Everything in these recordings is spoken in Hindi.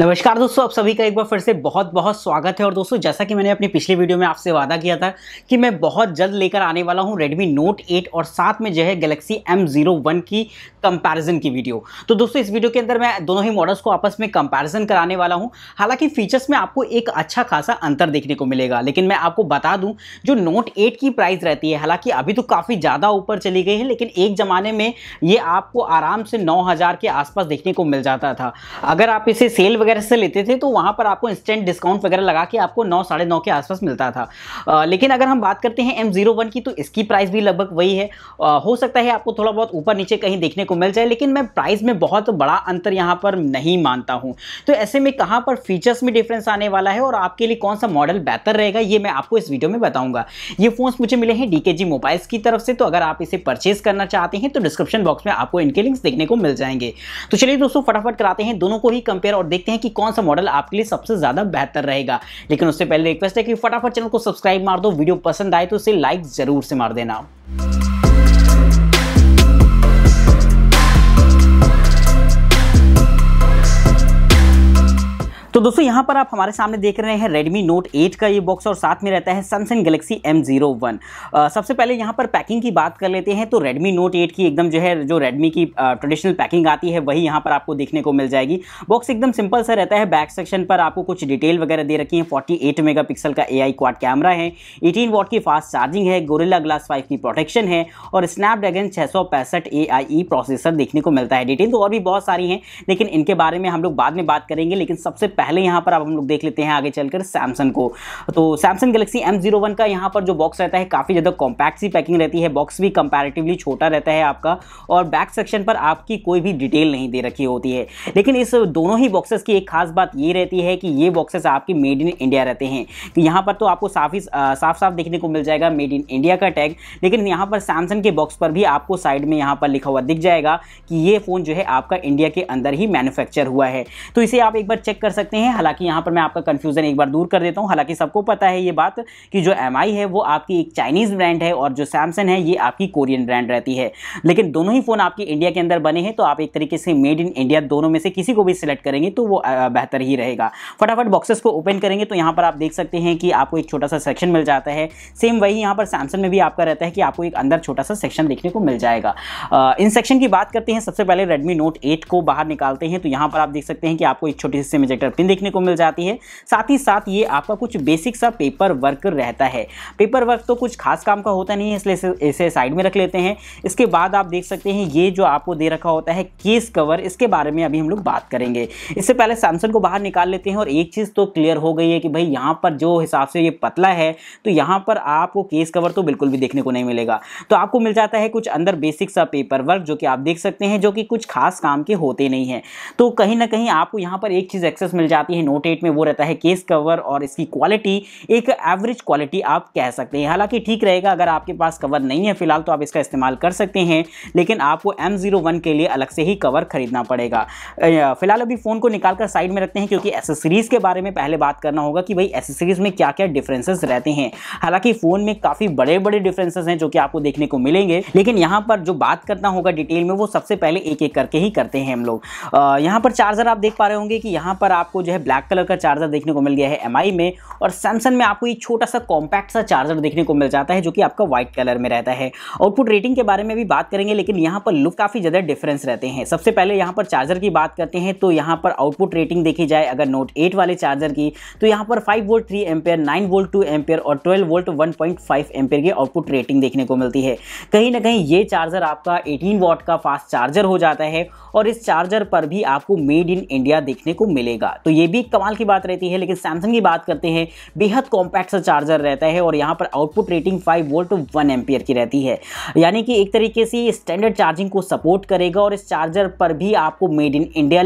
नमस्कार दोस्तों आप सभी का एक बार फिर से बहुत बहुत स्वागत है और दोस्तों जैसा कि मैंने अपनी पिछली वीडियो में आपसे वादा किया था कि मैं बहुत जल्द लेकर आने वाला हूं Redmi Note 8 और साथ में जो है Galaxy M01 की कंपैरिजन की वीडियो तो दोस्तों इस वीडियो के अंदर मैं दोनों ही मॉडल्स को आपस में कंपेरिजन कराने वाला हूँ हालांकि फीचर्स में आपको एक अच्छा खासा अंतर देखने को मिलेगा लेकिन मैं आपको बता दूँ जो नोट एट की प्राइस रहती है हालांकि अभी तो काफ़ी ज़्यादा ऊपर चली गई है लेकिन एक ज़माने में ये आपको आराम से नौ के आसपास देखने को मिल जाता था अगर आप इसे सेल वगैरह से लेते थे तो वहाँ पर आपको इंस्टेंट डिस्काउंट वगैरह लगा के आपको नौ साढ़े नौ के आसपास मिलता था आ, लेकिन अगर हम बात करते हैं एम जीरो वन की तो इसकी प्राइस भी लगभग वही है आ, हो सकता है आपको थोड़ा बहुत ऊपर नीचे कहीं देखने को मिल जाए लेकिन मैं प्राइस में बहुत बड़ा अंतर यहाँ पर नहीं मानता हूँ तो ऐसे में कहाँ पर फीचर्स में डिफरेंस आने वाला है और आपके लिए कौन सा मॉडल बेहतर रहेगा ये मैं आपको इस वीडियो में बताऊँगा ये फ़ोन्स मुझे मिले हैं डी मोबाइल्स की तरफ से तो अगर आप इसे परचेज करना चाहते हैं तो डिस्क्रिप्शन बॉक्स में आपको इनके लिंक्स देखने को मिल जाएंगे तो चलिए दोस्तों फटाफट कराते हैं दोनों को ही कंपेयर और देखते हैं हैं कि कौन सा मॉडल आपके लिए सबसे ज़्यादा बेहतर रहेगा लेकिन उससे पहले रिक्वेस्ट है कि फटाफट चैनल को सब्सक्राइब मार दो वीडियो पसंद आए तो इसे लाइक ज़रूर से मार देना तो दोस्तों यहाँ पर आप हमारे सामने देख रहे हैं रेडमी नोट 8 का ये बॉक्स और साथ में रहता है Samsung Galaxy M zero one सबसे पहले यहाँ पर पैकिंग की बात कर लेते हैं तो रेडमी नोट 8 की एकदम जो है जो रेडमी की ट्रेडिशनल पैकिंग आती है वही यहाँ पर आपको देखने को मिल जाएगी बॉक्स एकदम सिंपल सा रहता है बैक सेक्शन पर आपको कुछ डिटेल वगैरह दे रखी है फोर्टी मेगापिक्सल का ए आई क्वाड कैमरा है एटीन वॉट की फास्ट चार्जिंग है गोरिल्ला ग्लास फाइव की प्रोटेक्शन है और स्नैपड्रैगन छः सौ पैंसठ ए आई ई प्रोसेसर देखने को मिलता है डिटेल तो और भी बहुत सारी हैं लेकिन इनके बारे में हम लोग बाद में बात करेंगे लेकिन सबसे पहले यहाँ पर आप हम लोग देख लेते हैं आगे चलकर सैमसंग को तो Samsung Galaxy M zero one का यहाँ पर जो बॉक्स रहता है काफ़ी ज़्यादा कॉम्पैक्ट सी पैकिंग रहती है बॉक्स भी कंपैरेटिवली छोटा रहता है आपका और बैक सेक्शन पर आपकी कोई भी डिटेल नहीं दे रखी होती है लेकिन इस दोनों ही बॉक्सेस की एक खास बात ये रहती है कि ये बॉक्सेस आपकी मेड इन इंडिया रहते हैं कि यहाँ पर तो आपको साफ ही साफ साफ देखने को मिल जाएगा मेड इन इंडिया का टैग लेकिन यहाँ पर सैमसंग के बॉक्स पर भी आपको साइड में यहाँ पर लिखा हुआ दिख जाएगा कि ये फ़ोन जो है आपका इंडिया के अंदर ही मैन्युफैक्चर हुआ है तो इसे आप एक बार चेक कर सकते सकते हैं हालांकि यहाँ पर मैं आपका कन्फ्यूज़न एक बार दूर कर देता हूँ हालांकि सबको पता है ये बात कि जो एम है वो आपकी एक चाइनीज़ ब्रांड है और जो सैमसंग है ये आपकी कोरियन ब्रांड रहती है लेकिन दोनों ही फ़ोन आपकी इंडिया के अंदर बने हैं तो आप एक तरीके से मेड इन इंडिया दोनों में से किसी को भी सिलेक्ट करेंगे तो वो बेहतर ही रहेगा फटाफट बॉक्सेस को ओपन करेंगे तो यहाँ पर आप देख सकते हैं कि आपको एक छोटा सा सेक्शन मिल जाता है सेम वही यहाँ पर सैमसंग में भी आपका रहता है कि आपको एक अंदर छोटा सा सेक्शन देखने को मिल जाएगा इन सेक्शन की बात करते हैं सबसे पहले रेडमी नोट एट को बाहर निकालते हैं तो यहाँ पर आप देख सकते हैं कि आपको एक छोटी सी सिम इजेक्टर पिन रूटीन देखने को मिल जाती है साथ ही साथ ये आपका कुछ बेसिक सा पेपर वर्क रहता है पेपर वर्क तो कुछ खास काम का होता नहीं है इसलिए इसे साइड में रख लेते हैं इसके बाद आप देख सकते हैं ये जो आपको दे रखा होता है केस कवर इसके बारे में अभी हम लोग बात करेंगे इससे पहले सैमसंग को बाहर निकाल लेते हैं और एक चीज़ तो क्लियर हो गई है कि भाई यहाँ पर जो हिसाब से ये पतला है तो यहाँ पर आपको केस कवर तो बिल्कुल भी देखने को नहीं मिलेगा तो आपको मिल जाता है कुछ अंदर बेसिक सा पेपर वर्क जो कि आप देख सकते हैं जो कि कुछ खास काम के होते नहीं है तो कहीं ना कहीं आपको यहाँ पर एक चीज़ एक्सेस मिल जाती है नोट एट में वो रहता है केस कवर और इसकी क्वालिटी एक एवरेज क्वालिटी आप कह सकते हैं हालांकि ठीक रहेगा अगर आपके पास कवर नहीं है फिलहाल तो आप इसका इस्तेमाल कर सकते हैं लेकिन आपको एम के लिए अलग से ही कवर खरीदना पड़ेगा फिलहाल अभी फ़ोन को निकाल कर साइड में रखते हैं क्योंकि एसेसरीज़ के बारे में पहले बात करना होगा कि भाई एसेसरीज़ में क्या क्या डिफरेंसेस रहते हैं हालांकि फ़ोन में काफ़ी बड़े बड़े डिफरेंसेस हैं जो कि आपको देखने को मिलेंगे लेकिन यहाँ पर जो बात करना होगा डिटेल में वो सबसे पहले एक एक करके ही करते हैं हम लोग यहाँ पर चार्जर आप देख पा रहे होंगे कि यहाँ पर आपको जो है ब्लैक कलर का चार्जर देखने को मिल गया है एम में और सैमसंग में आपको ये छोटा सा कॉम्पैक्ट सा चार्जर देखने को मिल जाता है जो कि आपका व्हाइट कलर में रहता है आउटपुट रेटिंग के बारे में भी बात करेंगे लेकिन यहाँ पर लुक काफ़ी ज़्यादा डिफरेंस रहते हैं सबसे पहले यहाँ पर चार्जर की बात करते हैं तो यहाँ पर आउटपुट रेटिंग देखी जाए अगर नोट एट वाले चार्जर की तो यहाँ पर five volt three ampere nine volt two ampere और twelve volt one point five ampere की आउटपुट रेटिंग देखने को मिलती है कहीं ना कहीं ये चार्जर आपका एटीन वॉट का फास्ट चार्जर हो जाता है और इस चार्जर पर भी आपको मेड इन इंडिया देखने को मिलेगा तो ये भी कमाल की बात रहती है लेकिन सैमसंग की बात करते हैं बेहद कॉम्पैक्ट सा चार्जर रहता है और यहाँ पर output rating five volt one ampere की रहती है यानी कि एक तरीके से स्टैंडर्ड चार्जिंग को सपोर्ट करेगा और इस चार्जर पर भी आपको मेड इन इंडिया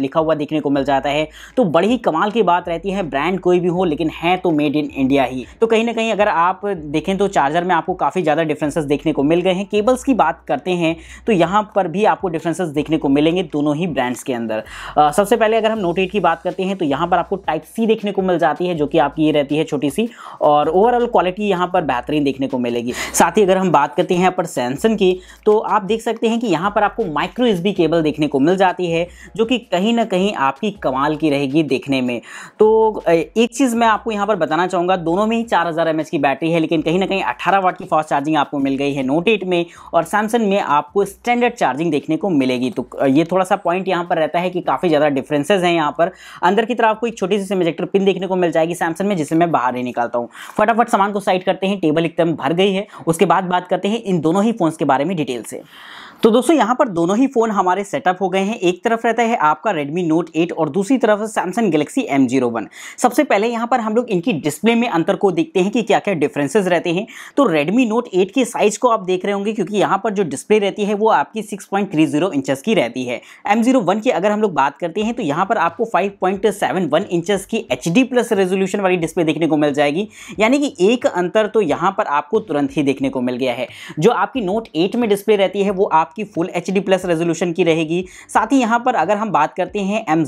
लिखा हुआ देखने को मिल जाता है तो बड़ी ही कमाल की बात रहती है ब्रांड कोई भी हो लेकिन है तो मेड इन इंडिया ही तो कहीं ना कहीं अगर आप देखें तो चार्जर में आपको काफ़ी ज़्यादा डिफ्रेंसेस देखने को मिल गए हैं केबल्स की बात करते हैं तो यहाँ पर भी आपको डिफरेंसेस देखने को मिलेंगे दोनों ही ब्रांड्स के अंदर आ, सबसे पहले अगर हम नोट एट की बात बात करते हैं तो यहाँ पर आपको टाइप सी देखने को मिल जाती है जो कि आपकी ये रहती है छोटी सी और ओवरऑल क्वालिटी यहाँ पर बेहतरीन देखने को मिलेगी साथ ही अगर हम बात करते हैं यहाँ पर सैमसंग की तो आप देख सकते हैं कि यहाँ पर आपको माइक्रो एस केबल देखने को मिल जाती है जो कि कहीं ना कहीं आपकी कमाल की रहेगी देखने में तो एक चीज़ मैं आपको यहाँ पर बताना चाहूँगा दोनों में ही चार हज़ार की बैटरी है लेकिन कहीं ना कहीं अठारह वाट की फास्ट चार्जिंग आपको मिल गई है नोट एट में और सैमसंग में आपको स्टैंडर्ड चार्जिंग देखने को मिलेगी तो ये थोड़ा सा पॉइंट यहाँ पर रहता है कि काफ़ी ज़्यादा डिफरेंसेज हैं यहाँ पर अंदर की तरफ आपको एक छोटी सी सेमिजेक्टर पिन देखने को मिल जाएगी सैमसंग में जिसे मैं बाहर ही निकालता हूँ फटाफट सामान को साइड करते हैं टेबल एकदम भर गई है उसके बाद बात करते हैं इन दोनों ही फोन्स के बारे में डिटेल से तो दोस्तों यहाँ पर दोनों ही फ़ोन हमारे सेटअप हो गए हैं एक तरफ रहता है आपका Redmi Note 8 और दूसरी तरफ Samsung Galaxy M01 सबसे पहले यहाँ पर हम लोग इनकी डिस्प्ले में अंतर को देखते हैं कि क्या क्या डिफरेंसेस रहते हैं तो Redmi Note 8 की साइज़ को आप देख रहे होंगे क्योंकि यहाँ पर जो डिस्प्ले रहती है वो आपकी 6.30 पॉइंट की रहती है एम की अगर हम लोग बात करते हैं तो यहाँ पर आपको फाइव पॉइंट की एच प्लस रेजोल्यूशन वाली डिस्प्ले देखने को मिल जाएगी यानी कि एक अंतर तो यहाँ पर आपको तुरंत ही देखने को मिल गया है जो आपकी नोट एट में डिस्प्ले रहती है वो आप आपकी फुल एच प्लस रेजोल्यूशन की रहेगी साथ ही यहाँ पर अगर हम बात करते हैं एम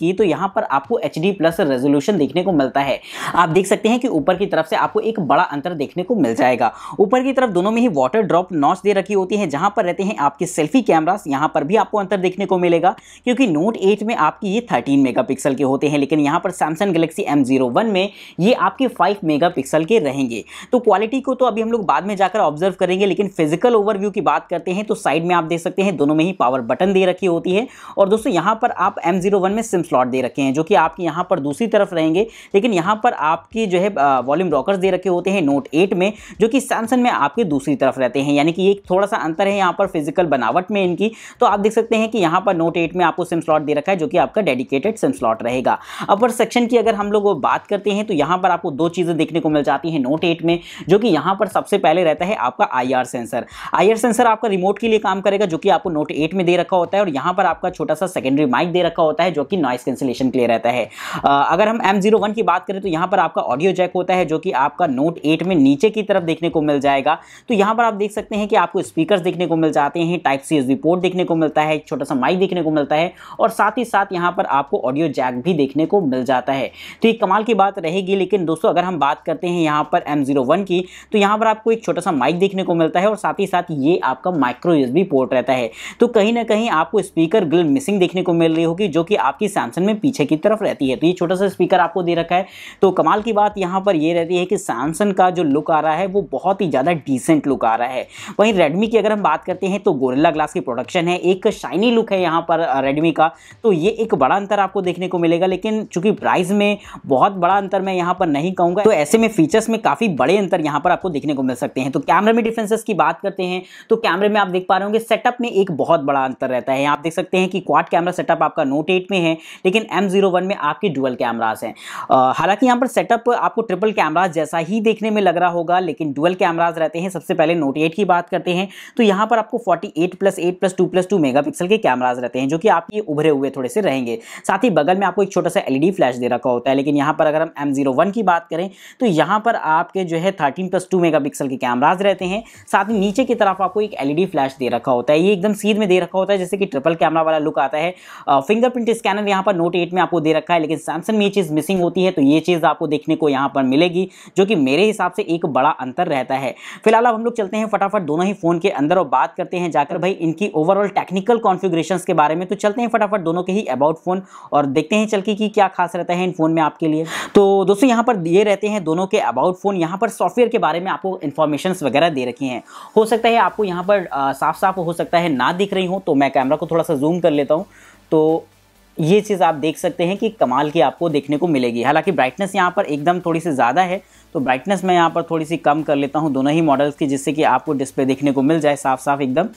की तो यहाँ पर आपको एच प्लस रेजोल्यूशन देखने को मिलता है आप देख सकते हैं कि ऊपर की तरफ से आपको एक बड़ा अंतर देखने को मिल जाएगा ऊपर की तरफ दोनों में ही वाटर ड्रॉप नॉच दे रखी होती है जहाँ पर रहते हैं आपके सेल्फी कैमरास यहाँ पर भी आपको अंतर देखने को मिलेगा क्योंकि नोट एट में आपकी ये थर्टीन मेगा के होते हैं लेकिन यहाँ पर सैमसंग गलेक्सी एम में ये आपके फाइव मेगा के रहेंगे तो क्वालिटी को तो अभी हम लोग बाद में जाकर ऑब्जर्व करेंगे लेकिन फिजिकल ओवरव्यू की बात करते हैं तो साइड साइड में आप देख सकते हैं दोनों में ही पावर बटन दे रखी होती है और दोस्तों यहाँ पर आप एम में सिम स्लॉट दे रखे हैं जो कि आपके यहाँ पर दूसरी तरफ रहेंगे लेकिन यहाँ पर आपकी जो है वॉल्यूम रॉकर्स दे रखे होते हैं नोट एट में जो कि सैमसंग में आपके दूसरी तरफ रहते हैं यानी कि एक थोड़ा सा अंतर है यहाँ पर फिजिकल बनावट में इनकी तो आप देख सकते हैं कि यहाँ पर नोट एट में आपको सिम स्लॉट दे रखा है जो कि आपका डेडिकेटेड सिम स्लॉट रहेगा अपर सेक्शन की अगर हम लोग बात करते हैं तो यहाँ पर आपको दो चीज़ें देखने को मिल जाती हैं नोट एट में जो कि यहाँ पर सबसे पहले रहता है आपका आई सेंसर आई सेंसर आपका रिमोट के लिए काम करेगा जो कि आपको नोट एट में दे रखा होता है और यहां पर आपका छोटा सा सेकेंडरी माइक दे रखा होता है जो कि नॉइस कैंसिलेशन के लिए रहता है अगर हम एम की बात करें तो यहां पर आपका ऑडियो जैक होता है जो कि आपका नोट एट में नीचे की तरफ देखने को मिल जाएगा तो यहां पर आप देख सकते हैं कि आपको स्पीकर देखने को मिल जाते हैं टाइप सी एस पोर्ट देखने को मिलता है छोटा सा माइक देखने को मिलता है और साथ ही साथ यहां पर आपको ऑडियो जैक भी देखने को मिल जाता है तो एक कमाल की बात रहेगी लेकिन दोस्तों अगर हम बात करते हैं यहां पर एम की तो यहां पर आपको एक छोटा सा माइक देखने को मिलता है और साथ ही साथ ये आपका माइक्रो एस यूएसबी पोर्ट रहता है तो कहीं ना कहीं आपको स्पीकर ग्रिल मिसिंग देखने को मिल रही होगी जो कि आपकी सैमसंग में पीछे की तरफ रहती है तो ये छोटा सा स्पीकर आपको दे रखा है तो कमाल की बात यहाँ पर ये रहती है कि सैमसंग का जो लुक आ रहा है वो बहुत ही ज़्यादा डिसेंट लुक आ रहा है वहीं रेडमी की अगर हम बात करते हैं तो गोरिल्ला ग्लास की प्रोडक्शन है एक शाइनी लुक है यहाँ पर रेडमी का तो ये एक बड़ा अंतर आपको देखने को मिलेगा लेकिन चूंकि प्राइस में बहुत बड़ा अंतर मैं यहाँ पर नहीं कहूँगा तो ऐसे में फीचर्स में काफ़ी बड़े अंतर यहाँ पर आपको देखने को मिल सकते हैं तो कैमरे में डिफ्रेंसेस की बात करते हैं तो कैमरे में आप देख पा रहे रहे होंगे सेटअप में एक बहुत बड़ा अंतर रहता है आप देख सकते हैं कि क्वाड कैमरा सेटअप आपका नोट एट में है लेकिन एम जीरो वन में आपके डुअल कैमराज हैं हालांकि यहाँ पर सेटअप आपको ट्रिपल कैमराज जैसा ही देखने में लग रहा होगा लेकिन डुअल कैमराज रहते हैं सबसे पहले नोट एट की बात करते हैं तो यहाँ पर आपको forty eight plus eight plus two plus two mega के कैमराज रहते हैं जो कि आपके उभरे हुए थोड़े से रहेंगे साथ ही बगल में आपको एक छोटा सा एलईडी फ्लैश e दे रखा होता है लेकिन यहाँ पर अगर हम एम की बात करें तो यहाँ पर आपके जो है थर्टीन प्लस टू मेगा के कैमराज रहते हैं साथ ही नीचे की तरफ आपको एक एलईडी फ्लैश e दे रखा होता है ये एकदम सीध में दे रखा होता है जैसे कि ट्रिपल कैमरा वाला लुक आता है फिंगरप्रिंट स्कैनर यहाँ पर नोट एट में आपको दे रखा है लेकिन सैमसंग में ये चीज़ मिसिंग होती है तो ये चीज़ आपको देखने को यहाँ पर मिलेगी जो कि मेरे हिसाब से एक बड़ा अंतर रहता है फिलहाल अब हम लोग चलते हैं फटाफट दोनों ही फ़ोन के अंदर और बात करते हैं जाकर भाई इनकी ओवरऑल टेक्निकल कॉन्फिग्रेशन के बारे में तो चलते हैं फटाफट दोनों के ही अबाउट फ़ोन और देखते हैं चल के कि क्या खास रहता है इन फ़ोन में आपके लिए तो दोस्तों यहाँ पर ये रहते हैं दोनों के अबाउट फ़ोन यहाँ पर सॉफ्टवेयर के बारे में आपको इन्फॉर्मेशन वगैरह दे रखी हैं हो सकता है आपको यहाँ पर साफ साफ हो सकता है ना दिख रही हो तो मैं कैमरा को थोड़ा सा जूम कर लेता हूँ तो ये चीज़ आप देख सकते हैं कि कमाल की आपको देखने को मिलेगी हालांकि ब्राइटनेस यहाँ पर एकदम थोड़ी सी ज़्यादा है तो ब्राइटनेस मैं यहाँ पर थोड़ी सी कम कर लेता हूँ दोनों ही मॉडल्स की जिससे कि आपको डिस्प्ले देखने को मिल जाए साफ साफ एकदम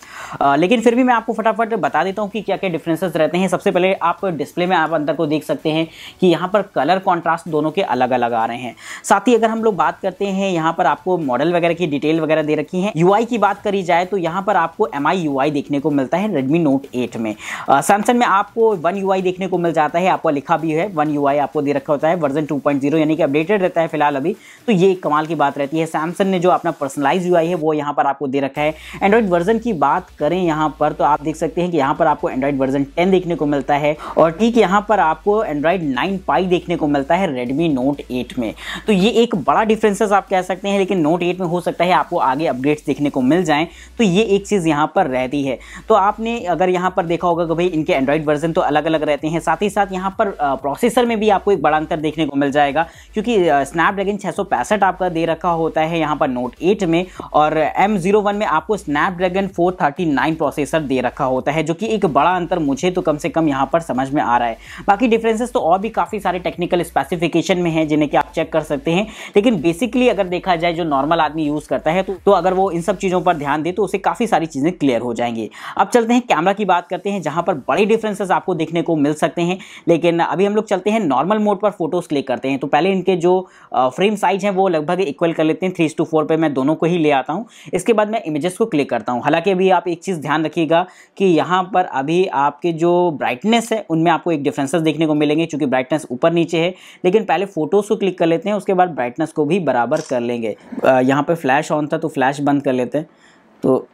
लेकिन फिर भी मैं आपको फटाफट बता देता हूँ कि क्या क्या डिफ्रेंसेस रहते हैं सबसे पहले आप डिस्प्ले में आप अंतर को देख सकते हैं कि यहाँ पर कलर कॉन्ट्रास्ट दोनों के अलग अलग आ रहे हैं साथ ही अगर हम लोग बात करते हैं यहाँ पर आपको मॉडल वगैरह की डिटेल वगैरह दे रखी है यू की बात करी जाए तो यहाँ पर आपको एम आई देखने को मिलता है रेडमी नोट एट में सैमसंग में आपको वन यू देखने को मिल जाता है आपको लिखा भी है वन यू आपको दे रखा होता है वर्जन टू यानी कि अपडेटेड रहता है फिलहाल अभी तो ये कमाल की बात रहती है सैमसंग ने जो अपना पर्सनलाइज यू है वो यहाँ पर आपको दे रखा है एंड्रॉइड वर्जन की बात करें यहाँ पर तो आप देख सकते हैं कि यहाँ पर आपको एंड्रॉइड वर्जन टेन देखने को मिलता है और ठीक यहाँ पर आपको एंड्रॉइड नाइन पाई देखने को मिलता है रेडमी नोट एट में तो ये एक बड़ा डिफ्रेंसेस आप कह सकते हैं लेकिन नोट एट में हो सकता है आपको आगे अपडेट्स देखने को मिल जाएँ तो ये एक चीज़ यहाँ पर रहती है तो आपने अगर यहाँ पर देखा होगा कि भाई इनके एंड्रॉइड वर्जन तो अलग अलग रहते हैं साथ ही साथ यहाँ पर प्रोसेसर में भी आपको एक बड़ा अंतर देखने को मिल जाएगा क्योंकि स्नैपड्रैगन छः पैंसठ आपका दे रखा होता है यहाँ पर नोट एट में और एम जीरो वन में आपको Snapdragon four thirty nine processor दे रखा होता है जो कि एक बड़ा अंतर मुझे तो कम से कम यहाँ पर समझ में आ रहा है बाकी डिफरेंसेस तो और भी काफ़ी सारे टेक्निकल स्पेसिफिकेशन में हैं जिन्हें कि आप चेक कर सकते हैं लेकिन बेसिकली अगर देखा जाए जो नॉर्मल आदमी यूज़ करता है तो, तो अगर वो इन सब चीज़ों पर ध्यान दे तो उसे काफ़ी सारी चीज़ें क्लियर हो जाएंगी अब चलते हैं कैमरा की बात करते हैं जहाँ पर बड़े डिफरेंसेस आपको देखने को मिल सकते हैं लेकिन अभी हम लोग चलते हैं नॉर्मल मोड पर फोटोज़ क्लिक करते हैं तो पहले इनके जो फ्रेम साइज हैं वो लगभग इक्वल कर लेते हैं थ्री टू फोर पर मैं दोनों को ही ले आता हूँ इसके बाद मैं इमेजेस को क्लिक करता हूँ हालांकि अभी आप एक चीज़ ध्यान रखिएगा कि यहाँ पर अभी आपके जो ब्राइटनेस है उनमें आपको एक डिफ्रेंसेस देखने को मिलेंगे चूँकि ब्राइटनेस ऊपर नीचे है लेकिन पहले फोटोज़ को क्लिक कर लेते हैं उसके बाद ब्राइटनेस को भी बराबर कर लेंगे यहाँ पर फ्लैश ऑन था तो फ्लैश बंद कर लेते हैं तो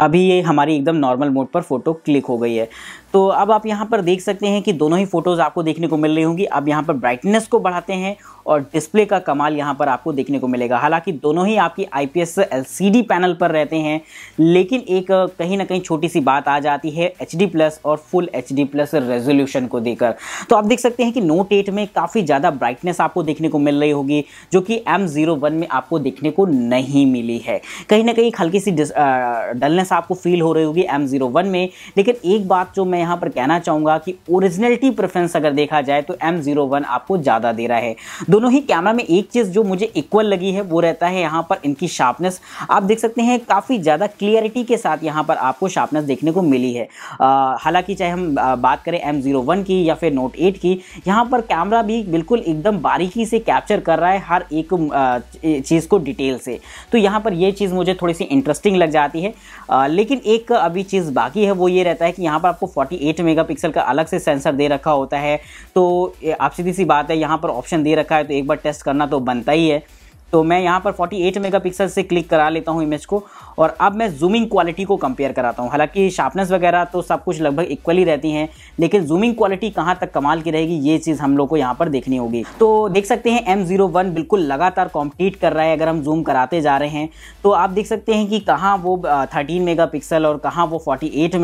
अभी ये हमारी एकदम नॉर्मल मोड पर फ़ोटो क्लिक हो गई है तो अब आप यहाँ पर देख सकते हैं कि दोनों ही फ़ोटोज़ आपको देखने को मिल रही होंगी अब यहाँ पर ब्राइटनेस को बढ़ाते हैं और डिस्प्ले का कमाल यहाँ पर आपको देखने को मिलेगा हालांकि दोनों ही आपकी आईपीएस एलसीडी पैनल पर रहते हैं लेकिन एक कहीं ना कहीं छोटी सी बात आ जाती है एच प्लस और फुल एच प्लस रेजोल्यूशन को देकर तो आप देख सकते हैं कि नोट एट में काफ़ी ज़्यादा ब्राइटनेस आपको देखने को मिल रही होगी जो कि एम में आपको देखने को नहीं मिली है कहीं ना कहीं हल्की सी डलनेस आपको फील हो रही होगी एम में लेकिन एक बात जो मैं मैं यहाँ पर कहना चाहूँगा कि ओरिजिनलिटी प्रेफरेंस अगर देखा जाए तो एम जीरो वन आपको ज़्यादा दे रहा है दोनों ही कैमरा में एक चीज़ जो मुझे इक्वल लगी है वो रहता है यहाँ पर इनकी शार्पनेस आप देख सकते हैं काफ़ी ज़्यादा क्लियरिटी के साथ यहाँ पर आपको शार्पनेस देखने को मिली है हालांकि चाहे हम बात करें एम जीरो वन की या फिर नोट एट की यहाँ पर कैमरा भी बिल्कुल एकदम बारीकी से कैप्चर कर रहा है हर एक चीज़ को डिटेल से तो यहाँ पर यह चीज़ मुझे थोड़ी सी इंटरेस्टिंग लग जाती है लेकिन एक अभी चीज़ बाकी है वो ये रहता है कि यहाँ पर आपको बाकी एट मेगापिक्सल का अलग से सेंसर दे रखा होता है तो आप सीधी सी बात है यहाँ पर ऑप्शन दे रखा है तो एक बार टेस्ट करना तो बनता ही है तो मैं यहाँ पर 48 मेगापिक्सल से क्लिक करा लेता हूँ इमेज को और अब मैं जूमिंग क्वालिटी को कंपेयर कराता हूँ हालांकि शार्पनेस वगैरह तो सब कुछ लगभग इक्वली रहती हैं लेकिन जूमिंग क्वालिटी कहाँ तक कमाल की रहेगी ये चीज़ हम लोग को यहाँ पर देखनी होगी तो देख सकते हैं एम बिल्कुल लगातार कॉम्पीट कर रहा है अगर हम जूम कराते जा रहे हैं तो आप देख सकते हैं कि कहाँ वो थर्टीन मेगा और कहाँ वो फोर्टी एट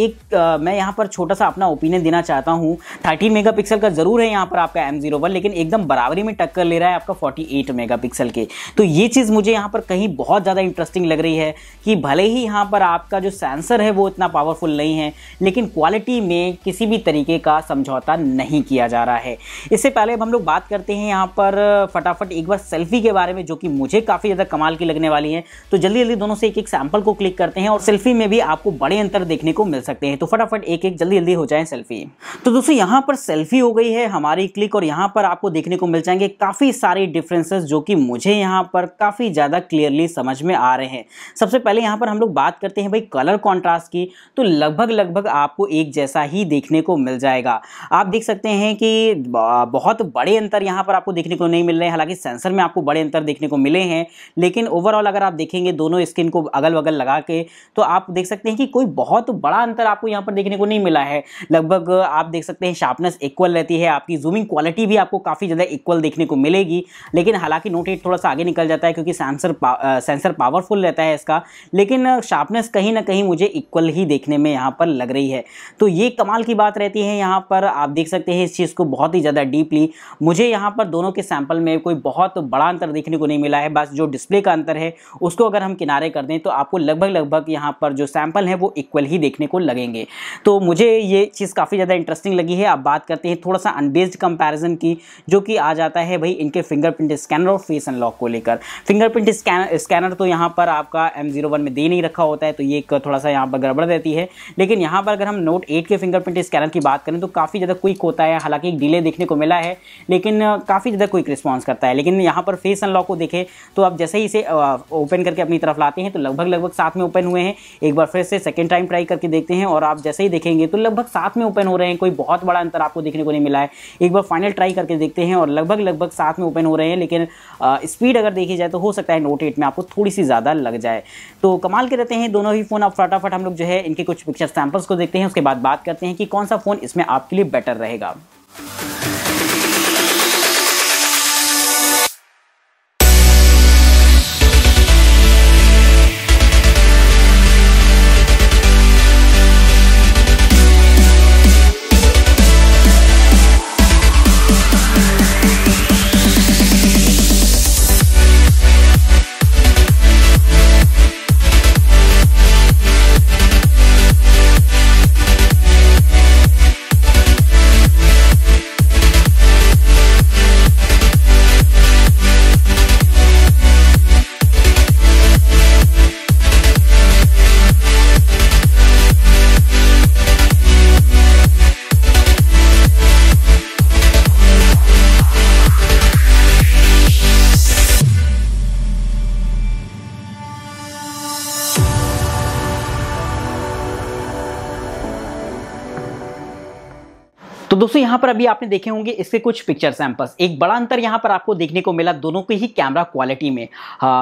एक आ, मैं यहाँ पर छोटा सा अपना ओपिनियन देना चाहता हूँ थर्टीन मेगा का ज़रूर है यहाँ पर आपका एम लेकिन एकदम बराबरी में टक्कर ले रहा है आपका 48 मेगापिक्सल के तो ये चीज़ मुझे यहाँ पर कहीं बहुत ज़्यादा इंटरेस्टिंग लग रही है कि भले ही यहाँ पर आपका जो सेंसर है वो इतना पावरफुल नहीं है लेकिन क्वालिटी में किसी भी तरीके का समझौता नहीं किया जा रहा है इससे पहले अब हम लोग बात करते हैं यहाँ पर फटाफट एक बार सेल्फी के बारे में जो कि मुझे काफ़ी ज़्यादा कमाल की लगने वाली है तो जल्दी जल्दी दोनों से एक एक सैम्पल को क्लिक करते हैं और सेल्फी में भी आपको बड़े अंतर देखने को मिल सकते हैं तो फटाफट एक एक जल्दी जल्दी हो जाए सेल्फी तो दोस्तों यहाँ पर सेल्फी हो गई है हमारी क्लिक और यहाँ पर आपको देखने को मिल जाएंगे काफ़ी सारे डिफरेंसेस जो कि मुझे यहाँ पर काफ़ी ज़्यादा क्लियरली समझ में आ रहे हैं सबसे पहले यहाँ पर हम लोग बात करते हैं भाई कलर कॉन्ट्रास्ट की तो लगभग लगभग आपको एक जैसा ही देखने को मिल जाएगा आप देख सकते हैं कि बहुत बड़े अंतर यहाँ पर आपको देखने को नहीं मिल रहे हैं हालांकि सेंसर में आपको बड़े अंतर देखने को मिले हैं लेकिन ओवरऑल अगर आप देखेंगे दोनों स्किन को अगल बगल लगा के तो आप देख सकते हैं कि कोई बहुत बड़ा अंतर आपको यहाँ पर देखने को नहीं मिला है लगभग आप देख सकते हैं शार्पनेस इक्वल रहती है आपकी जूमिंग क्वालिटी भी आपको काफ़ी ज़्यादा इक्वल देखने को मिलेगी लेकिन हालांकि नोट एट थोड़ा सा आगे निकल जाता है क्योंकि सेंसर पा, सेंसर पावरफुल रहता है इसका लेकिन शार्पनेस कहीं ना कहीं मुझे इक्वल ही देखने में यहाँ पर लग रही है तो ये कमाल की बात रहती है यहाँ पर आप देख सकते हैं इस चीज़ को बहुत ही ज़्यादा डीपली मुझे यहाँ पर दोनों के सैंपल में कोई बहुत बड़ा अंतर देखने को नहीं मिला है बस जो डिस्प्ले का अंतर है उसको अगर हम किनारे कर दें तो आपको लगभग लगभग यहाँ पर जो सैंपल है वो इक्वल ही देखने को लगेंगे तो मुझे ये चीज़ काफ़ी ज़्यादा इंटरेस्टिंग लगी है आप बात करते हैं थोड़ा सा अनबेस्ड कंपैरिजन की जो कि आ जाता है भाई इनके फिंगर फिंगरप्रिंट स्कैनर और फेस अनलॉक को लेकर फिंगरप्रिंट स्कैनर तो यहाँ पर आपका एम जीरो वन में दे नहीं रखा होता है तो ये थोड़ा सा यहाँ पर गड़बड़ रहती है लेकिन यहाँ पर अगर हम नोट एट के फिंगरप्रिंट स्कैनर की बात करें तो काफ़ी ज़्यादा क्विक होता है हालांकि एक डिले देखने को मिला है लेकिन काफ़ी ज़्यादा क्विक रिस्पॉन्स करता है लेकिन यहाँ पर फेस अनलॉक को देखें तो आप जैसे ही इसे ओपन करके अपनी तरफ लाते हैं तो लगभग लगभग साथ में ओपन हुए हैं एक बार फिर से सेकेंड टाइम ट्राई करके देखते हैं और आप जैसे ही देखेंगे तो लगभग साथ में ओपन हो रहे हैं कोई बहुत बड़ा अंतर आपको देखने को नहीं मिला है एक बार फाइनल ट्राई करके देखते हैं और लगभग लगभग साथ में ओपन हो रहे हैं हैं लेकिन स्पीड अगर देखी जाए तो हो सकता है नोट एट में आपको थोड़ी सी ज़्यादा लग जाए तो कमाल के रहते हैं दोनों ही फ़ोन आप फटाफट हम लोग जो है इनके कुछ पिक्चर सैम्पल्स को देखते हैं उसके बाद बात करते हैं कि कौन सा फ़ोन इसमें आपके लिए बेटर रहेगा दोस्तों यहाँ पर अभी आपने देखे होंगे इसके कुछ पिक्चर सैंपल्स एक बड़ा अंतर यहाँ पर आपको देखने को मिला दोनों की ही कैमरा क्वालिटी में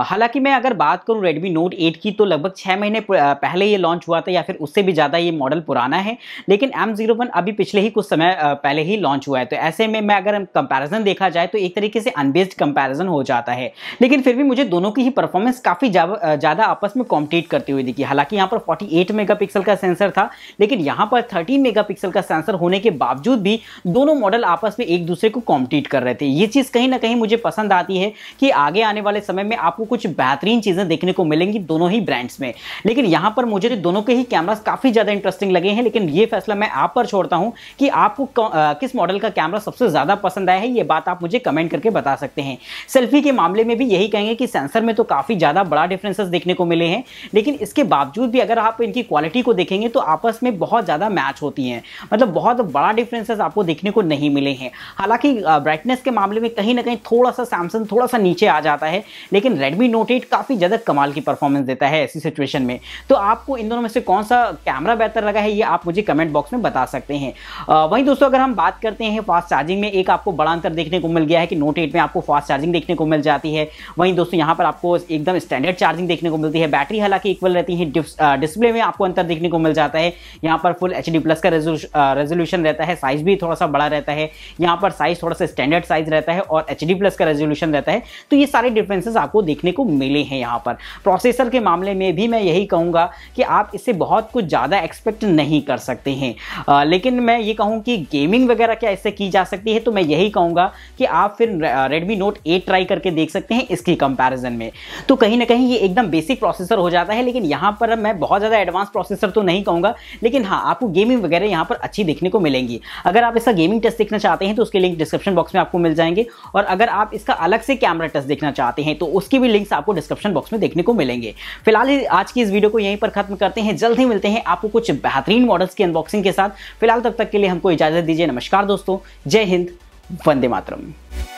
हालांकि मैं अगर बात करूँ रेडमी नोट एट की तो लगभग छः महीने पहले ये लॉन्च हुआ था या फिर उससे भी ज़्यादा ये मॉडल पुराना है लेकिन एम जीरो वन अभी पिछले ही कुछ समय पहले ही लॉन्च हुआ है तो ऐसे में मैं अगर कंपेरिजन देखा जाए तो एक तरीके से अनबेस्ड कंपेरिजन हो जाता है लेकिन फिर भी मुझे दोनों की ही परफॉर्मेंस काफ़ी ज़्यादा आपस में कॉम्पिटेट करती हुई दिखी हालांकि यहाँ पर फोर्टी एट का सेंसर था लेकिन यहाँ पर 13 मेगा का सेंसर होने के बावजूद भी दोनों मॉडल आपस में एक दूसरे को कॉम्पीट कर रहे थे ये चीज़ कहीं ना कहीं मुझे पसंद आती है कि आगे आने वाले समय में आपको कुछ बेहतरीन चीज़ें देखने को मिलेंगी दोनों ही ब्रांड्स में लेकिन यहाँ पर मुझे तो दोनों के ही कैमराज काफ़ी ज़्यादा इंटरेस्टिंग लगे हैं लेकिन ये फैसला मैं आप पर छोड़ता हूँ कि आपको किस मॉडल का कैमरा सबसे ज़्यादा पसंद आया है ये बात आप मुझे कमेंट करके बता सकते हैं सेल्फी के मामले में भी यही कहेंगे कि सेंसर में तो काफ़ी ज़्यादा बड़ा डिफरेंसेस देखने को मिले हैं लेकिन इसके बावजूद भी अगर आप इनकी क्वालिटी को देखेंगे तो आपस में बहुत ज़्यादा मैच होती हैं मतलब बहुत बड़ा डिफरेंसेस फीचर्स आपको देखने को नहीं मिले हैं हालांकि ब्राइटनेस के मामले में कहीं ना कहीं थोड़ा सा सैमसंग थोड़ा सा नीचे आ जाता है लेकिन रेडमी नोट एट काफ़ी ज़्यादा कमाल की परफॉर्मेंस देता है ऐसी सिचुएशन में तो आपको इन दोनों में से कौन सा कैमरा बेहतर लगा है ये आप मुझे कमेंट बॉक्स में बता सकते हैं वहीं दोस्तों अगर हम बात करते हैं फास्ट चार्जिंग में एक आपको बड़ा अंतर देखने को मिल गया है कि नोट एट में आपको फास्ट चार्जिंग देखने को मिल जाती है वहीं दोस्तों यहाँ पर आपको एकदम स्टैंडर्ड चार्जिंग देखने को मिलती है बैटरी हालांकि इक्वल रहती है डिस्प्ले में आपको अंतर देखने को मिल जाता है यहाँ पर फुल एच प्लस का रेजोल्यूशन रहता है साइज भी थोड़ा सा बड़ा रहता है यहाँ पर साइज थोड़ा सा स्टैंडर्ड साइज रहता है और एच प्लस का रेजोल्यूशन रहता है तो ये सारे डिफरेंसेस आपको देखने को मिले हैं यहाँ पर प्रोसेसर के मामले में भी मैं यही कहूँगा कि आप इससे बहुत कुछ ज़्यादा एक्सपेक्ट नहीं कर सकते हैं आ, लेकिन मैं ये कहूँ कि गेमिंग वगैरह क्या इससे की जा सकती है तो मैं यही कहूँगा कि आप फिर रेडमी नोट एट ट्राई करके देख सकते हैं इसकी कंपैरिजन में तो कहीं ना कहीं ये एकदम बेसिक प्रोसेसर हो जाता है लेकिन यहाँ पर मैं बहुत ज़्यादा एडवांस प्रोसेसर तो नहीं कहूँगा लेकिन हाँ आपको गेमिंग वगैरह यहाँ पर अच्छी देखने को मिलेंगी अगर अगर आप इसका गेमिंग टेस्ट देखना चाहते हैं तो उसके लिंक डिस्क्रिप्शन बॉक्स में आपको मिल जाएंगे और अगर आप इसका अलग से कैमरा टेस्ट देखना चाहते हैं तो उसकी भी लिंक्स आपको डिस्क्रिप्शन बॉक्स में देखने को मिलेंगे फिलहाल आज की इस वीडियो को यहीं पर खत्म करते हैं जल्द ही मिलते हैं आपको कुछ बेहतरीन मॉडल्स की अनबॉक्सिंग के साथ फिलहाल तब तक के लिए हमको इजाजत दीजिए नमस्कार दोस्तों जय हिंद वंदे मातरम